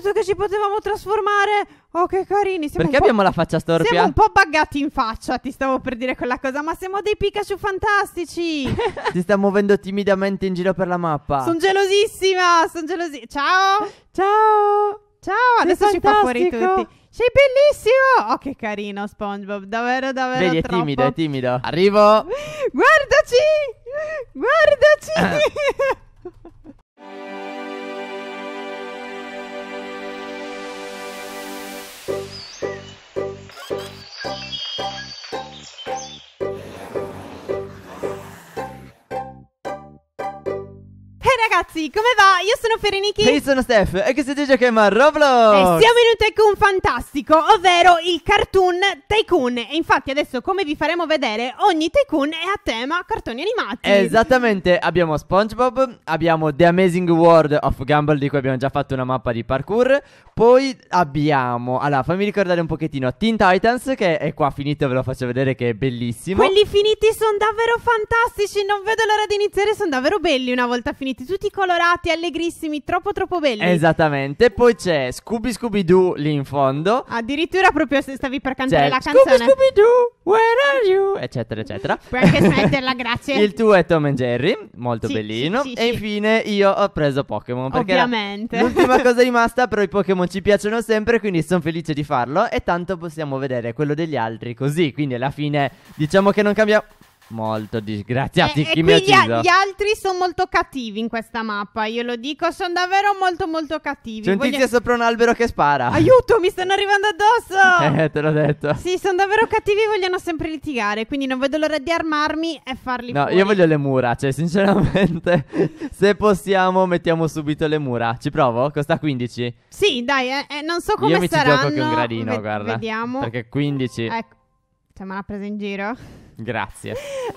detto che ci potevamo trasformare. Oh, che carini. Siamo Perché abbiamo la faccia storpia? Siamo un po' buggati in faccia, ti stavo per dire quella cosa, ma siamo dei Pikachu fantastici. si sta muovendo timidamente in giro per la mappa. Sono gelosissima, sono gelosissima. Ciao. Ciao. Ciao, sei adesso fantastico. ci fa fuori tutti. Sei bellissimo! Oh, che carino, SpongeBob. Davvero, davvero. Vedi, è troppo. timido, è timido. Arrivo! Guardaci! come va? Io sono Ferenichi. E io sono Steph. E che siete giochiamo a Roblox. E siamo in un tycoon fantastico, ovvero il cartoon Tycoon. E infatti adesso, come vi faremo vedere, ogni Tycoon è a tema cartoni animati. Esattamente. Abbiamo SpongeBob, abbiamo The Amazing World of Gumball, di cui abbiamo già fatto una mappa di parkour. Poi abbiamo, allora, fammi ricordare un pochettino, Teen Titans, che è qua finito, ve lo faccio vedere che è bellissimo. Quelli finiti sono davvero fantastici, non vedo l'ora di iniziare, sono davvero belli una volta finiti. Tutti i colori colorati, allegrissimi, troppo troppo belli. Esattamente. Poi c'è Scooby Scooby Doo lì in fondo. Addirittura proprio se stavi per cantare C'è la canzone. Scooby Doo, where are you? Eccetera, eccetera. Puoi anche smetterla, grazie. Il tuo è Tom and Jerry, molto Sì, bellino. sì, sì, e sì. infine io ho preso Pokémon. Ovviamente. l'ultima cosa rimasta, però i Pokémon ci piacciono sempre, quindi sono felice di farlo. E tanto possiamo vedere quello degli altri così. Quindi alla fine diciamo che non cambiamo... Molto disgraziati e, eh, chi e eh, mi Gli, gli altri sono molto cattivi in questa mappa, io lo dico, sono davvero molto molto cattivi. C'è un Voglio... tizio sopra un albero che spara. Aiuto, mi stanno arrivando addosso. eh, te l'ho detto. Sì, sono davvero cattivi, vogliono sempre litigare, quindi non vedo l'ora di armarmi e farli No, fuori. io voglio le mura, cioè sinceramente, se possiamo mettiamo subito le mura. Ci provo? Costa 15. Sì, dai, eh, eh, non so come io saranno. Io mi ci gioco che un gradino, Ve guarda. Vediamo. Perché 15. Ecco. Cioè, me l'ha presa in giro? Grazie.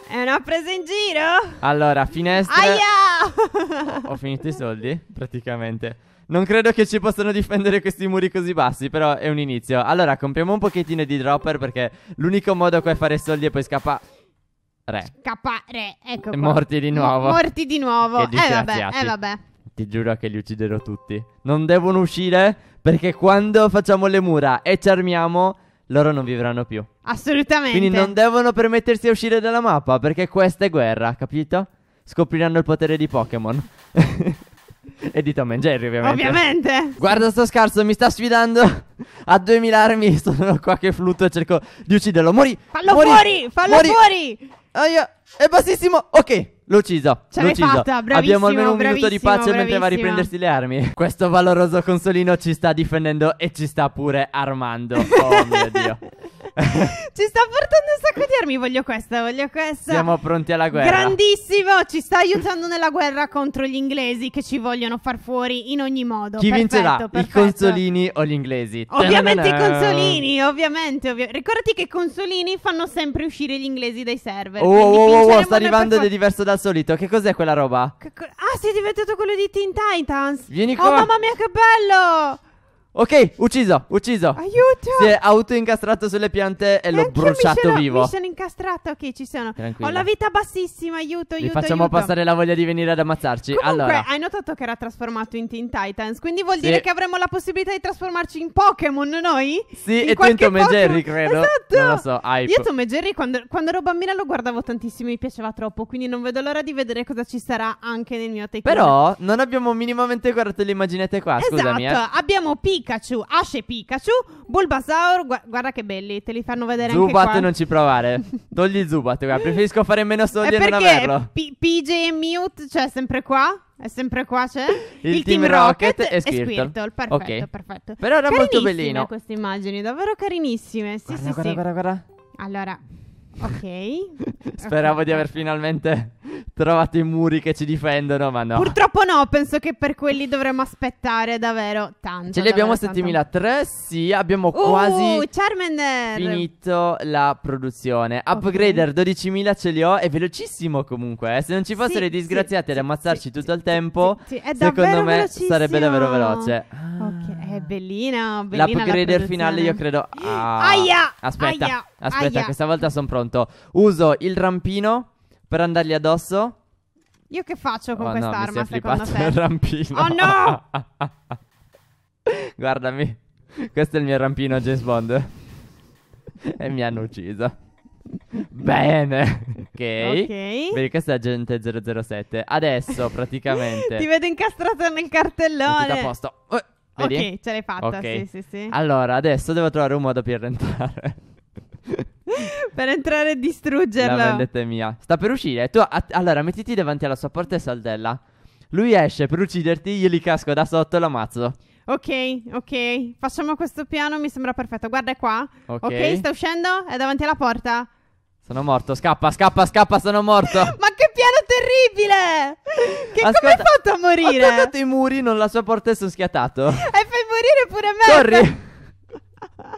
È una presa in giro? Allora, finestra. Aia! ho, ho finito i soldi, praticamente. Non credo che ci possano difendere questi muri così bassi, però è un inizio. Allora, compriamo un pochettino di dropper perché l'unico modo qua è fare soldi e poi scappare. Re. Scappare, ecco qua. morti di nuovo. Morti di nuovo. Che eh vabbè, eh vabbè. Ti giuro che li ucciderò tutti. Non devono uscire perché quando facciamo le mura e ci armiamo loro non vivranno più. Assolutamente. Quindi non devono permettersi di uscire dalla mappa perché questa è guerra, capito? Scopriranno il potere di Pokémon. e di Tom and Jerry, ovviamente. Ovviamente. Guarda sto scarso, mi sta sfidando a 2000 armi. Sono qua che flutto e cerco di ucciderlo. Mori. Fallo mori, fuori, fallo mori. fuori. Aia, è bassissimo. Ok l'ho ucciso. Ce l'ho l'hai ucciso. fatta, bravissimo. Abbiamo almeno un minuto di pace bravissimo. mentre va a riprendersi le armi. Questo valoroso consolino ci sta difendendo e ci sta pure armando. Oh mio dio. ci sta portando un sacco di armi. Voglio questa, voglio questa. Siamo pronti alla guerra. Grandissimo, ci sta aiutando nella guerra contro gli inglesi che ci vogliono far fuori in ogni modo. Chi perfetto, vincerà? Perfetto. I consolini o gli inglesi? Ovviamente i consolini, ovviamente. Ovvio. Ricordati che i consolini fanno sempre uscire gli inglesi dai server. Oh, oh, oh, oh sta arrivando ed è diverso dal solito. Che cos'è quella roba? Co- ah, si è diventato quello di Teen Titans. Vieni oh, qua. Oh, mamma mia, che bello! Ok, ucciso, ucciso. Aiuto! Si è autoincastrato sulle piante e, e l'ho bruciato sono, vivo. Mi sono incastrato, ok, ci sono. Tranquilla. Ho la vita bassissima, aiuto, aiuto. Vi facciamo aiuto. passare la voglia di venire ad ammazzarci. Comunque, allora. hai notato che era trasformato in Teen Titans, quindi vuol sì. dire che avremo la possibilità di trasformarci in Pokémon noi? Sì, in e tu in Tom e Jerry, credo. Esatto. Non lo so, hype. Io Tom e Jerry quando, quando, ero bambina lo guardavo tantissimo, mi piaceva troppo, quindi non vedo l'ora di vedere cosa ci sarà anche nel mio take. Però non abbiamo minimamente guardato le immaginette qua, esatto, scusami. Esatto, eh. abbiamo piccoli Pikachu, Asce Pikachu, Bulbasaur, gu- guarda che belli, te li fanno vedere Zubat anche qua. non ci provare, togli Zubat, guarda, preferisco fare meno soldi e non averlo. P- PJ e Mute, cioè sempre qua? È sempre qua c'è il, il Team, Team Rocket, Rocket, e Squirtle. E Squirtle. Perfetto, okay. perfetto. Però era molto bellino. queste immagini, davvero carinissime. Sì, guarda, sì, guarda, sì. guarda, guarda. Allora, Ok. Speravo okay. di aver finalmente trovato i muri che ci difendono, ma no. Purtroppo no, penso che per quelli dovremmo aspettare davvero tanto. Ce li abbiamo 7003, sì, abbiamo uh, quasi Charmander. finito la produzione. Upgrader okay. 12000 ce li ho, è velocissimo comunque, eh. se non ci fossero sì, i disgraziati sì, ad ammazzarci sì, tutto il tempo, secondo me sarebbe davvero veloce. Ok. È bellina, bellina L'upgrader la finale io credo... Ah, aia! Aspetta, aia, aspetta, aia. questa volta sono pronto. Uso il rampino per andargli addosso. Io che faccio con oh, quest'arma no, secondo te? il rampino. Oh no! Guardami. Questo è il mio rampino James Bond. e mi hanno ucciso. Bene. Ok. Ok. Vedi, questo è agente 007. Adesso praticamente. Ti vedo incastrato nel cartellone. È da posto. Oh. Vedi? Ok, ce l'hai fatta, Ok. sì, sì, sì. Allora, adesso devo trovare un modo per entrare. per entrare e La distruggerla. vendetta è mia. Sta per uscire. Tu, a- allora, mettiti davanti alla sua porta e saldella. Lui esce per ucciderti, io gli casco da sotto e lo ammazzo. Ok, ok. Facciamo questo piano, mi sembra perfetto. Guarda è qua. Ok, ok, sta uscendo, è davanti alla porta. sono morto. Scappa, scappa, scappa, sono morto. Ma che terribile! Che come hai fatto a morire? Ho cambiato i muri, non la sua porta e sono schiattato. E fai morire pure me! Corri!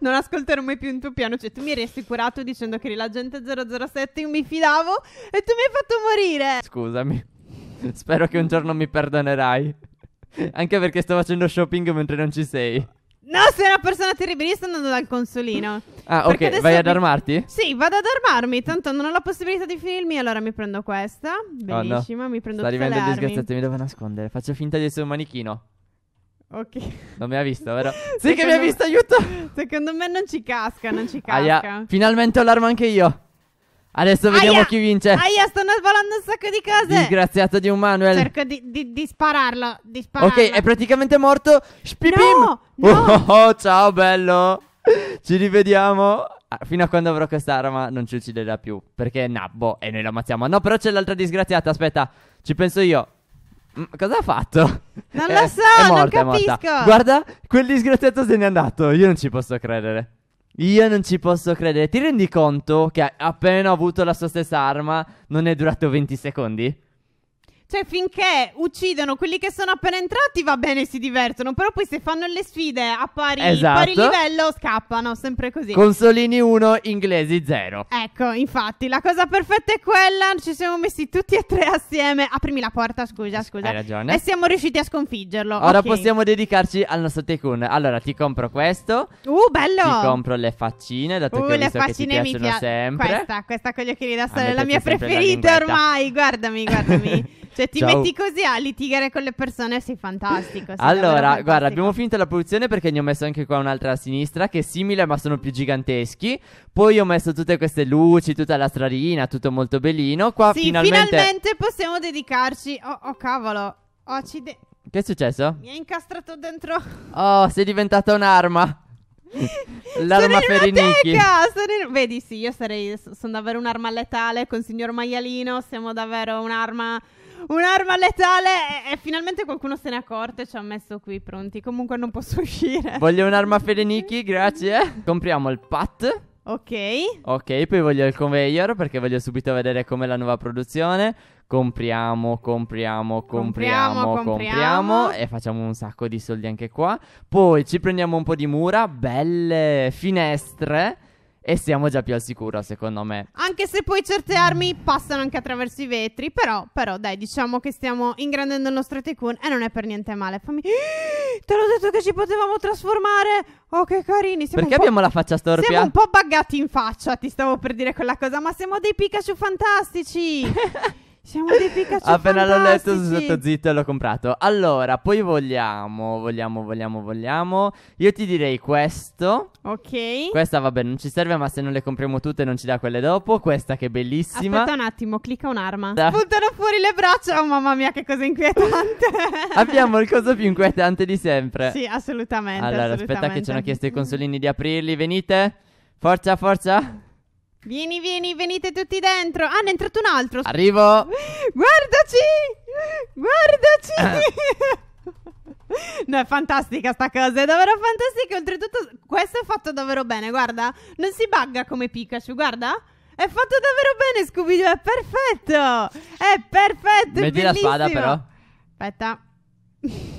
non ascolterò mai più il tuo piano. Cioè, tu mi eri assicurato dicendo che eri l'agente 007, io mi fidavo e tu mi hai fatto morire. Scusami. Spero che un giorno mi perdonerai. Anche perché sto facendo shopping mentre non ci sei. No, sei una persona terribile, io sto andando dal consolino. Ah, ok, vai ad mi... armarti? Sì, vado ad armarmi, tanto non ho la possibilità di finirmi, allora mi prendo questa. Benissimo. oh no. mi prendo Sta arrivando il disgraziato, mi devo nascondere. Faccio finta di essere un manichino. Ok. Non mi ha visto, vero? sì che mi ha visto, aiuto! Secondo me non ci casca, non ci casca. Aia, finalmente ho l'arma anche io. Adesso vediamo Aia! chi vince. Aia, stanno svalando un sacco di cose. Disgraziato di un Manuel. Cerco di, di, di spararlo. Di spararlo. Ok, è praticamente morto. Spipim. No, no. Oh, oh, oh, ciao, bello. Ci rivediamo. Ah, fino a quando avrò quest'arma non ci ucciderà più. Perché è nabbo e noi la ammazziamo. No, però c'è l'altra disgraziata. Aspetta, ci penso io. Mm, cosa ha fatto? Non lo so, morta, non capisco. Guarda, quel disgraziato se n'è andato. Io non ci posso credere. Io non ci posso credere. Ti rendi conto che appena ho avuto la sua stessa arma non è durato 20 secondi? Cioè, finché uccidono quelli che sono appena entrati, va bene, si divertono. Però poi se fanno le sfide a pari, esatto. pari livello, scappano. Sempre così. Consolini 1, inglesi 0. Ecco, infatti, la cosa perfetta è quella. Ci siamo messi tutti e tre assieme. Aprimi la porta, scusa, scusa. Hai ragione. E siamo riusciti a sconfiggerlo. Ora okay. possiamo dedicarci al nostro Tekun. Allora, ti compro questo. Uh, bello. Ti compro le faccine, dato uh, che ho visto che ti piacciono mi pia- sempre. Questa, questa con gli occhiali da sole è la mia preferita la ormai. Guardami, guardami. Se ti Ciao. metti così a litigare con le persone sei fantastico. Sei allora, fantastico. guarda, abbiamo finito la produzione perché ne ho messo anche qua un'altra a sinistra che è simile ma sono più giganteschi. Poi ho messo tutte queste luci, tutta la stradina, tutto molto bellino. Qua sì, finalmente... finalmente possiamo dedicarci... Oh, oh cavolo, oh, ci Che è successo? Mi ha incastrato dentro... Oh, sei diventata un'arma. L'arma sono in teca, sono in... Vedi, sì, io sarei. Sono davvero un'arma letale con il signor Maialino. Siamo davvero un'arma. Un'arma letale e, e finalmente qualcuno se n'è accorto e ci ha messo qui pronti. Comunque non posso uscire. Voglio un'arma Ferenichi, grazie. Compriamo il pat Ok. Ok, poi voglio il conveyor perché voglio subito vedere com'è la nuova produzione. Compriamo, compriamo, compriamo, compriamo, compriamo e facciamo un sacco di soldi anche qua. Poi ci prendiamo un po' di mura, belle finestre. E siamo già più al sicuro, secondo me. Anche se poi certe armi passano anche attraverso i vetri. Però, però, dai, diciamo che stiamo ingrandendo il nostro tycoon e non è per niente male. Fammi. Te l'ho detto che ci potevamo trasformare. Oh, che carini. Siamo Perché abbiamo la faccia storpia? Siamo un po' buggati in faccia, ti stavo per dire quella cosa, ma siamo dei Pikachu fantastici. Siamo dei Pikachu Appena l'ho letto sono stato zitto e l'ho comprato. Allora, poi vogliamo, vogliamo, vogliamo, vogliamo. Io ti direi questo. Ok. Questa vabbè, non ci serve, ma se non le compriamo tutte non ci dà quelle dopo. Questa che è bellissima. Aspetta un attimo, clicca un'arma. Da. Spuntano fuori le braccia. Oh mamma mia, che cosa inquietante. Abbiamo il coso più inquietante di sempre. Sì, assolutamente. Allora, assolutamente. aspetta che ci hanno chiesto i consolini di aprirli. Venite. Forza, forza. Vieni, vieni, venite tutti dentro. Ah, ne è entrato un altro. Arrivo. Guardaci! Guardaci! Ah. No, è fantastica sta cosa, è davvero fantastica. Oltretutto, questo è fatto davvero bene, guarda. Non si bugga come Pikachu, guarda. È fatto davvero bene, scooby è perfetto. È perfetto, Metti è la spada, però. Aspetta.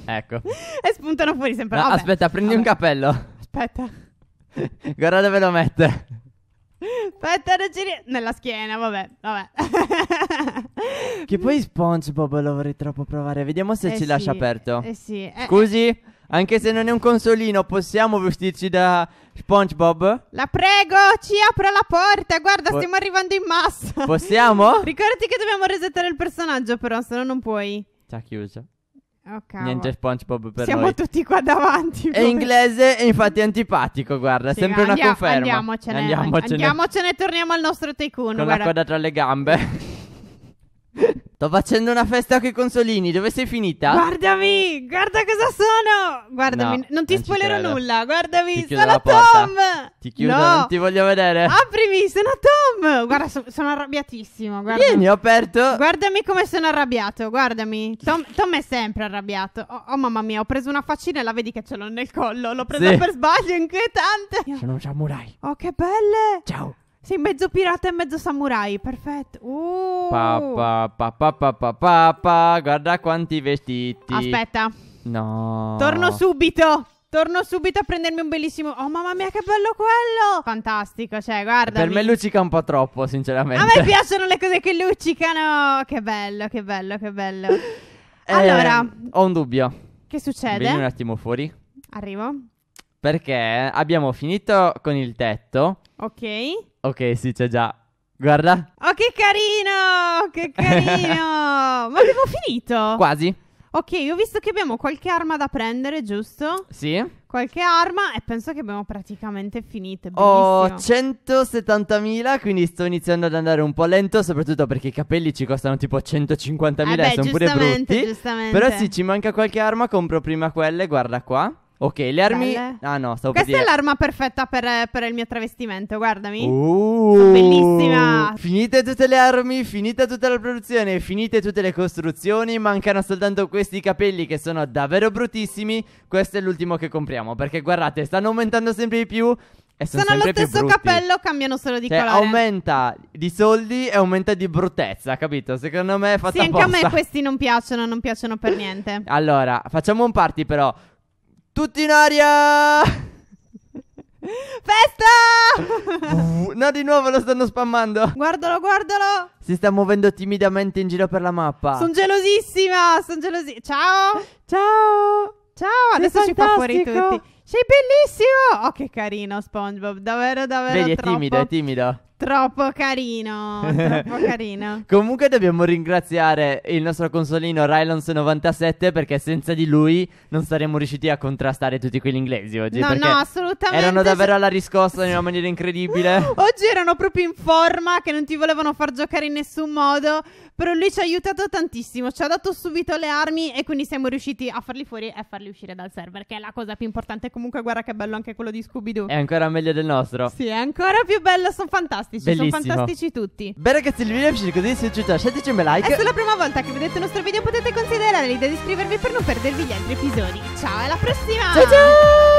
Ecco. e spuntano fuori sempre. No, aspetta, prendi Vabbè. un cappello. Aspetta. guarda dove lo mette. Pettine nella schiena, vabbè, vabbè. che poi SpongeBob lo vorrei troppo provare. Vediamo se eh ci sì, lascia aperto. Eh sì. Eh, Scusi, anche se non è un consolino, possiamo vestirci da SpongeBob? La prego, ci apra la porta. Guarda, po- stiamo arrivando in massa. Possiamo? Ricordati che dobbiamo resettare il personaggio, però, se no non puoi. Ci ha chiuso. Oh, Niente SpongeBob per Siamo noi. tutti qua davanti. È inglese e infatti è antipatico, guarda, è sì, sempre andia- una conferma. Andiamocene. Andiamocene. Andiamocene, torniamo al nostro tycoon. Con guarda. la coda tra le gambe. Sto facendo una festa con i consolini, dove sei finita? Guardami, guarda cosa sono! Guardami, no, non ti non spoilerò nulla, guardami, sono Tom! Ti chiudo, no. non ti voglio vedere. Aprimi, sono Tom! Guarda, so, sono arrabbiatissimo, guarda. Vieni, ho aperto. Guardami come sono arrabbiato, guardami. Tom, Tom è sempre arrabbiato. Oh, oh, mamma mia, ho preso una faccina e la vedi che ce l'ho nel collo. L'ho presa sì. per sbaglio, inquietante. Sono un samurai. Oh, che belle! Ciao. Sei mezzo pirata e mezzo samurai, perfetto. Uh. Pa, pa, pa, pa, pa, pa, pa, guarda quanti vestiti. Aspetta. No. Torno subito. Torno subito a prendermi un bellissimo. Oh, mamma mia, che bello quello! Fantastico, cioè, guarda. Per me luccica un po' troppo, sinceramente. A me piacciono le cose che luccicano. Che bello, che bello, che bello. eh, allora, ho un dubbio. Che succede? Vieni un attimo fuori. Arrivo. Perché abbiamo finito con il tetto. Ok. Ok, sì, c'è già. Guarda. Oh, che carino! Che carino! Ma abbiamo finito! Quasi. Ok, ho visto che abbiamo qualche arma da prendere, giusto? Sì. Qualche arma e penso che abbiamo praticamente finito. Ho oh, 170.000, quindi sto iniziando ad andare un po' lento, soprattutto perché i capelli ci costano tipo 150.000 eh beh, e sono pure brutti. Giustamente. Però sì, ci manca qualche arma, compro prima quelle, guarda qua. Ok, le armi. Belle. Ah, no, stavo Questa per dire... è l'arma perfetta per, per, il mio travestimento, guardami. Uh, bellissima. Finite tutte le armi, finita tutta la produzione, finite tutte le costruzioni. Mancano soltanto questi capelli che sono davvero bruttissimi. Questo è l'ultimo che compriamo. Perché guardate, stanno aumentando sempre di più. E sono, sono lo stesso capello, cambiano solo di cioè, colore. Aumenta di soldi e aumenta di bruttezza, capito? Secondo me è fatta sì, apposta. Sì, anche a me questi non piacciono, non piacciono per niente. allora, facciamo un party però. Tutti in aria! Festa! no, di nuovo lo stanno spammando. Guardalo, guardalo. Si sta muovendo timidamente in giro per la mappa. Sono gelosissima, sono gelosissima. Ciao! Ciao! Ciao, Sei adesso fantastico. ci fa fuori tutti. Sei bellissimo! Oh, che carino SpongeBob, davvero davvero Vedi, è timido, è timido. Troppo carino, troppo carino. Comunque dobbiamo ringraziare il nostro consolino rylons 97 perché senza di lui non saremmo riusciti a contrastare tutti quegli inglesi oggi. No, no, assolutamente. Erano davvero alla riscossa in una maniera incredibile. oggi erano proprio in forma che non ti volevano far giocare in nessun modo, però lui ci ha aiutato tantissimo, ci ha dato subito le armi e quindi siamo riusciti a farli fuori e a farli uscire dal server, che è la cosa più importante. Comunque guarda che bello anche quello di Scooby-Doo. È ancora meglio del nostro. Sì, è ancora più bello, sono fantastico fantastici, Bellissimo. sono fantastici tutti. Beh ragazzi, il video è uscito così, se ci lasciateci un bel like. E se è la prima volta che vedete il nostro video potete considerare l'idea di iscrivervi per non perdervi gli altri episodi. Ciao, alla prossima! Ciao ciao!